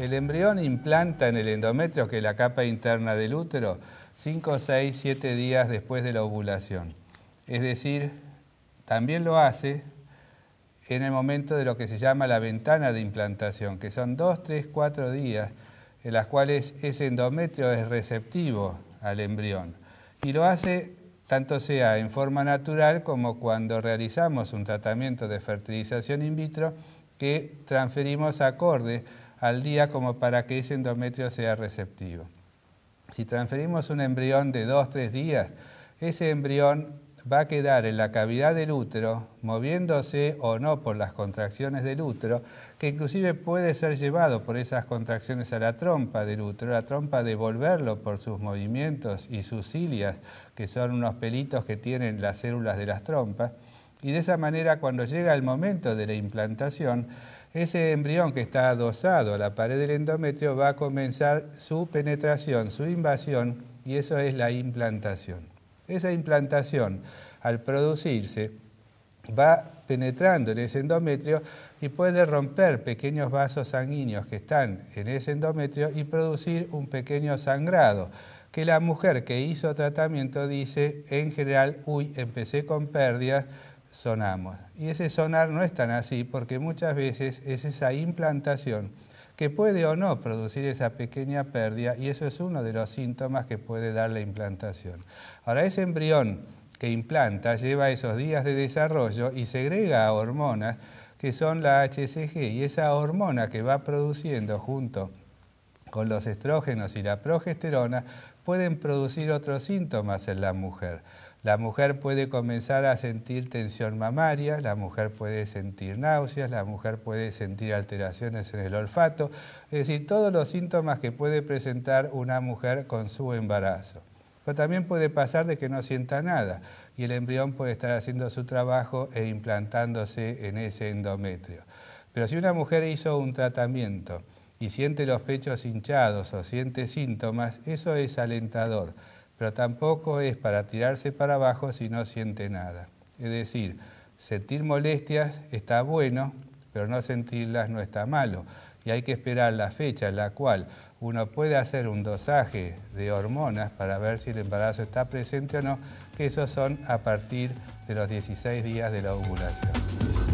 El embrión implanta en el endometrio, que es la capa interna del útero, 5, 6, 7 días después de la ovulación. Es decir, también lo hace en el momento de lo que se llama la ventana de implantación, que son 2, 3, 4 días en las cuales ese endometrio es receptivo al embrión. Y lo hace tanto sea en forma natural como cuando realizamos un tratamiento de fertilización in vitro que transferimos acorde al día como para que ese endometrio sea receptivo. Si transferimos un embrión de 2 tres días, ese embrión va a quedar en la cavidad del útero, moviéndose o no por las contracciones del útero, que inclusive puede ser llevado por esas contracciones a la trompa del útero, la trompa devolverlo por sus movimientos y sus cilias, que son unos pelitos que tienen las células de las trompas, y de esa manera cuando llega el momento de la implantación, ese embrión que está adosado a la pared del endometrio va a comenzar su penetración, su invasión, y eso es la implantación. Esa implantación, al producirse, va penetrando en ese endometrio y puede romper pequeños vasos sanguíneos que están en ese endometrio y producir un pequeño sangrado, que la mujer que hizo tratamiento dice, en general, uy, empecé con pérdidas, sonamos. Y ese sonar no es tan así porque muchas veces es esa implantación que puede o no producir esa pequeña pérdida y eso es uno de los síntomas que puede dar la implantación. Ahora, ese embrión que implanta lleva esos días de desarrollo y segrega hormonas que son la HCG y esa hormona que va produciendo junto con los estrógenos y la progesterona pueden producir otros síntomas en la mujer. La mujer puede comenzar a sentir tensión mamaria, la mujer puede sentir náuseas, la mujer puede sentir alteraciones en el olfato, es decir, todos los síntomas que puede presentar una mujer con su embarazo. Pero también puede pasar de que no sienta nada y el embrión puede estar haciendo su trabajo e implantándose en ese endometrio. Pero si una mujer hizo un tratamiento, y siente los pechos hinchados o siente síntomas, eso es alentador, pero tampoco es para tirarse para abajo si no siente nada. Es decir, sentir molestias está bueno, pero no sentirlas no está malo. Y hay que esperar la fecha en la cual uno puede hacer un dosaje de hormonas para ver si el embarazo está presente o no, que esos son a partir de los 16 días de la ovulación.